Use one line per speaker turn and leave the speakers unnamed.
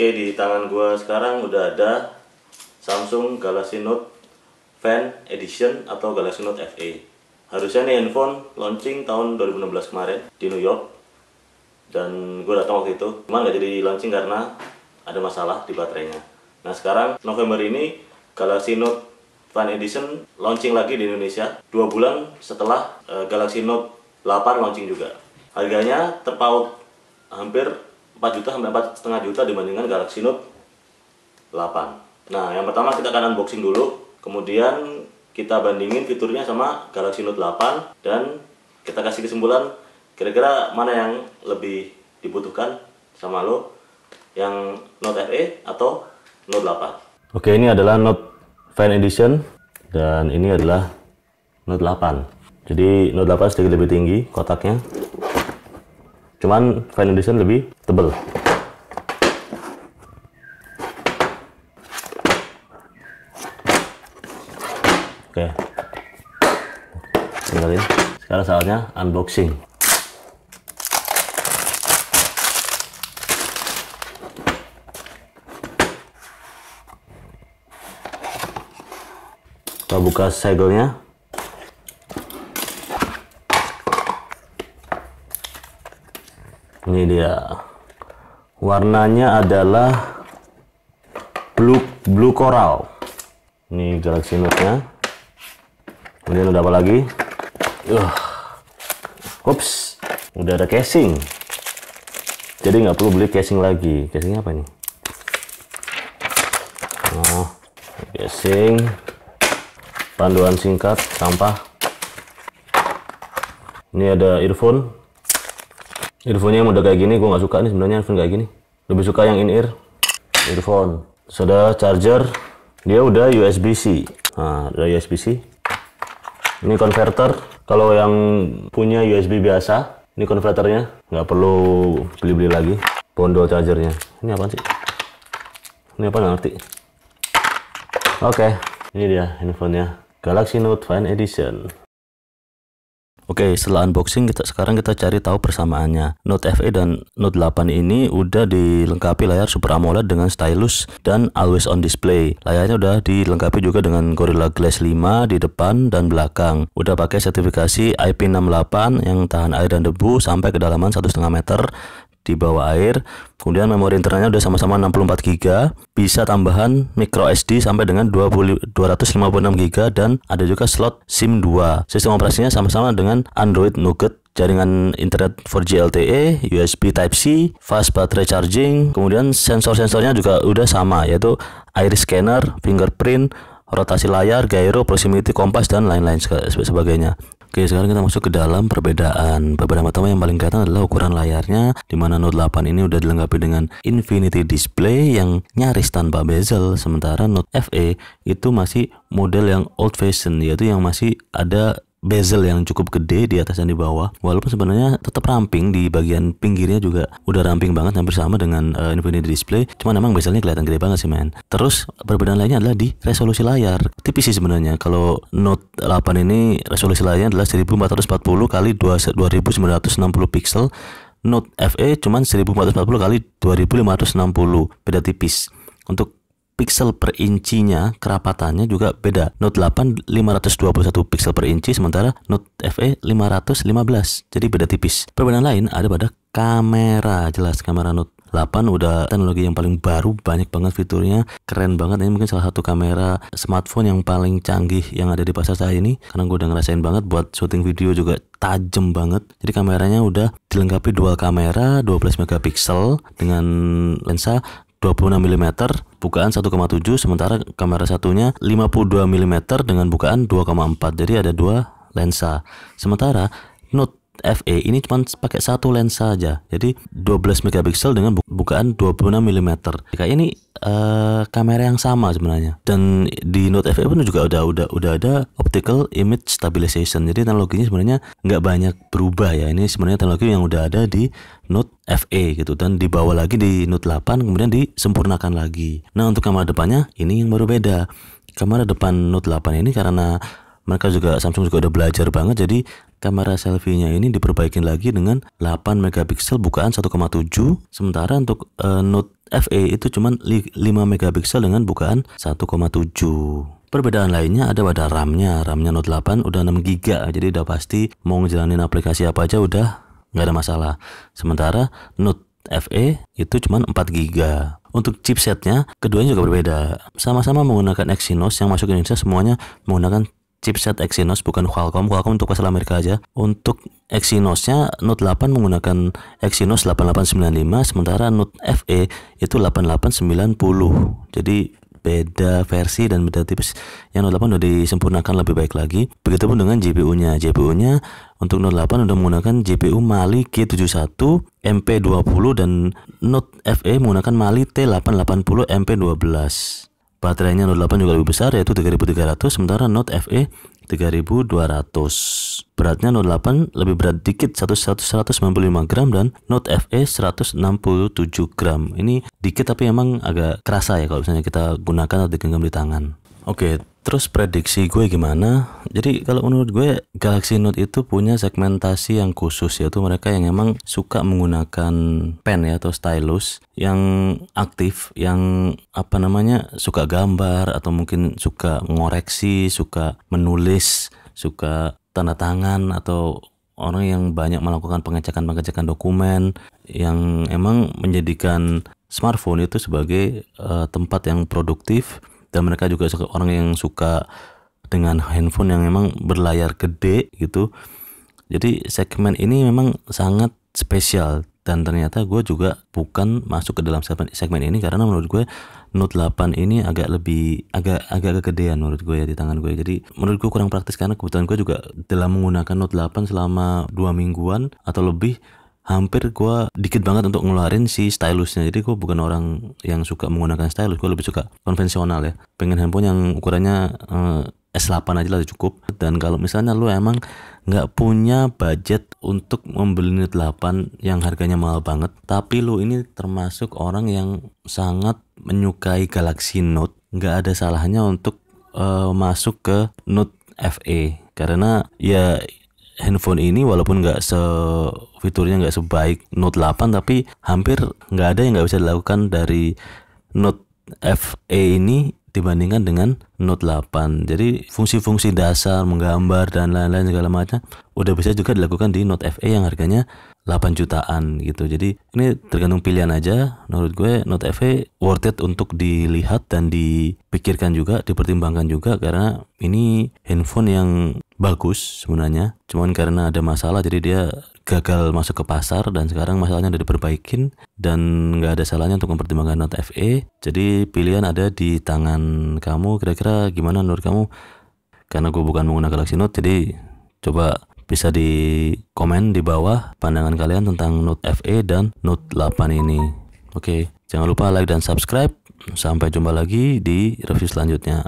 Oke di tangan gue sekarang udah ada Samsung Galaxy Note Fan Edition atau Galaxy Note FE. Harusnya nih handphone launching tahun 2016 kemarin di New York dan gue datang waktu itu. Cuman gak jadi launching karena ada masalah di baterainya. Nah sekarang November ini Galaxy Note Fan Edition launching lagi di Indonesia dua bulan setelah uh, Galaxy Note 8 launching juga. Harganya terpaut hampir 4 juta sampai setengah juta dibandingkan Galaxy Note 8. Nah, yang pertama kita akan unboxing dulu, kemudian kita bandingin fiturnya sama Galaxy Note 8 dan kita kasih kesimpulan kira-kira mana yang lebih dibutuhkan sama lo yang Note FE atau Note 8. Oke, ini adalah Note Fan Edition dan ini adalah Note 8. Jadi Note 8 sedikit lebih tinggi kotaknya Cuman Final Edition lebih tebel. Oke. Tinggalin. Sekarang saatnya unboxing. Kita buka segelnya. ini dia warnanya adalah blue blue coral ini galaxy note nya kemudian udah apa lagi uh, ups udah ada casing jadi nggak perlu beli casing lagi casingnya apa nih oh, casing panduan singkat sampah ini ada earphone Earphone yang udah kayak gini gue nggak suka nih sebenarnya earphone kayak gini. Lebih suka yang in ear earphone. Sudah charger dia udah USB-C. Nah, udah USB-C. Ini converter. Kalau yang punya USB biasa, ini converternya nggak perlu beli-beli lagi. Bondol chargernya. Ini apa sih? Ini apa nggak ngerti? Oke, okay. ini dia handphonenya. Galaxy Note 5 Edition. Oke, setelah unboxing kita sekarang kita cari tahu persamaannya. Note FE dan Note 8 ini udah dilengkapi layar Super AMOLED dengan stylus dan always on display. Layarnya udah dilengkapi juga dengan Gorilla Glass 5 di depan dan belakang. Udah pakai sertifikasi IP68 yang tahan air dan debu sampai kedalaman 1,5 meter di bawah air. Kemudian memori internalnya udah sama-sama 64 GB, bisa tambahan micro SD sampai dengan 256 GB dan ada juga slot SIM 2. Sistem operasinya sama-sama dengan Android Nougat jaringan internet 4G LTE, USB Type-C, fast battery charging, kemudian sensor-sensornya juga udah sama, yaitu iris scanner, fingerprint, rotasi layar, gyro, proximity, kompas, dan lain-lain sebagainya. Oke, sekarang kita masuk ke dalam perbedaan. beberapa pertama yang paling kelihatan adalah ukuran layarnya, di mana Note 8 ini udah dilengkapi dengan Infinity Display yang nyaris tanpa bezel, sementara Note FE itu masih model yang old fashion, yaitu yang masih ada bezel yang cukup gede di atas dan di bawah walaupun sebenarnya tetap ramping di bagian pinggirnya juga udah ramping banget hampir sama dengan uh, Infinity Display cuman memang bezelnya kelihatan gede banget sih men terus perbedaan lainnya adalah di resolusi layar tipis sih sebenarnya kalau Note 8 ini resolusi layarnya adalah 1440 kali 2960 pixel Note FE cuman 1440 kali 2560 beda tipis untuk pixel per incinya kerapatannya juga beda. Note 8 521 pixel per inci sementara Note FE 515. Jadi beda tipis. Perbedaan lain ada pada kamera. Jelas kamera Note 8 udah teknologi yang paling baru banyak banget fiturnya keren banget ini mungkin salah satu kamera smartphone yang paling canggih yang ada di pasar saat ini karena gue udah ngerasain banget buat syuting video juga tajem banget jadi kameranya udah dilengkapi dual kamera 12 megapiksel dengan lensa 26 mm bukaan 1,7 sementara kamera satunya 52 mm dengan bukaan 2,4 jadi ada dua lensa sementara Note FE ini cuma pakai satu lensa aja. Jadi 12 megapiksel dengan bukaan 26 mm. Kayak ini uh, kamera yang sama sebenarnya. Dan di Note FE pun juga udah udah udah ada optical image stabilization. Jadi teknologinya sebenarnya nggak banyak berubah ya. Ini sebenarnya teknologi yang udah ada di Note FE gitu dan dibawa lagi di Note 8 kemudian disempurnakan lagi. Nah, untuk kamera depannya ini yang baru beda. Kamera depan Note 8 ini karena mereka juga Samsung juga udah belajar banget jadi kamera selfie-nya ini diperbaikin lagi dengan 8 megapiksel bukaan 1,7 sementara untuk uh, Note FE itu cuma 5 megapiksel dengan bukaan 1,7 Perbedaan lainnya ada pada RAM-nya. RAM-nya Note 8 udah 6 GB, jadi udah pasti mau ngejalanin aplikasi apa aja udah nggak ada masalah. Sementara Note FE itu cuma 4 GB. Untuk chipsetnya, keduanya juga berbeda. Sama-sama menggunakan Exynos yang masuk ke Indonesia semuanya menggunakan chipset Exynos bukan Qualcomm Qualcomm untuk pasar Amerika aja untuk Exynosnya Note 8 menggunakan Exynos 8895 sementara Note FE itu 8890 jadi beda versi dan beda tipis yang Note 8 sudah disempurnakan lebih baik lagi begitupun dengan GPU-nya GPU-nya untuk Note 8 sudah menggunakan GPU Mali G71 MP20 dan Note FE menggunakan Mali T880 MP12 baterainya Note 8 juga lebih besar yaitu 3300 sementara Note FE 3200 beratnya Note 8 lebih berat dikit 195 gram dan Note FE 167 gram ini dikit tapi emang agak kerasa ya kalau misalnya kita gunakan atau digenggam di tangan Oke, terus prediksi gue gimana? Jadi kalau menurut gue Galaxy Note itu punya segmentasi yang khusus yaitu mereka yang emang suka menggunakan pen ya atau stylus yang aktif, yang apa namanya suka gambar atau mungkin suka mengoreksi, suka menulis, suka tanda tangan atau orang yang banyak melakukan pengecekan-pengecekan dokumen yang emang menjadikan smartphone itu sebagai uh, tempat yang produktif dan mereka juga suka orang yang suka dengan handphone yang memang berlayar gede gitu jadi segmen ini memang sangat spesial dan ternyata gue juga bukan masuk ke dalam segmen, segmen ini karena menurut gue Note 8 ini agak lebih agak agak kegedean menurut gue ya di tangan gue ya. jadi menurut gue kurang praktis karena kebetulan gue juga dalam menggunakan Note 8 selama dua mingguan atau lebih hampir gue dikit banget untuk ngeluarin si stylusnya jadi gue bukan orang yang suka menggunakan stylus gue lebih suka konvensional ya pengen handphone yang ukurannya eh, S8 aja lah cukup dan kalau misalnya lu emang nggak punya budget untuk membeli Note 8 yang harganya mahal banget tapi lu ini termasuk orang yang sangat menyukai Galaxy Note nggak ada salahnya untuk eh, masuk ke Note FE karena ya handphone ini walaupun nggak se fiturnya nggak sebaik Note 8 tapi hampir nggak ada yang nggak bisa dilakukan dari Note FE ini dibandingkan dengan Note 8. Jadi fungsi-fungsi dasar, menggambar dan lain-lain segala macam udah bisa juga dilakukan di Note FE yang harganya 8 jutaan gitu. Jadi ini tergantung pilihan aja. Menurut gue Note FE worth it untuk dilihat dan dipikirkan juga, dipertimbangkan juga karena ini handphone yang bagus sebenarnya cuman karena ada masalah jadi dia gagal masuk ke pasar dan sekarang masalahnya udah diperbaikin dan nggak ada salahnya untuk mempertimbangkan not FE jadi pilihan ada di tangan kamu kira-kira gimana menurut kamu karena gue bukan menggunakan Galaxy Note jadi coba bisa di komen di bawah pandangan kalian tentang Note FE dan Note 8 ini oke jangan lupa like dan subscribe sampai jumpa lagi di review selanjutnya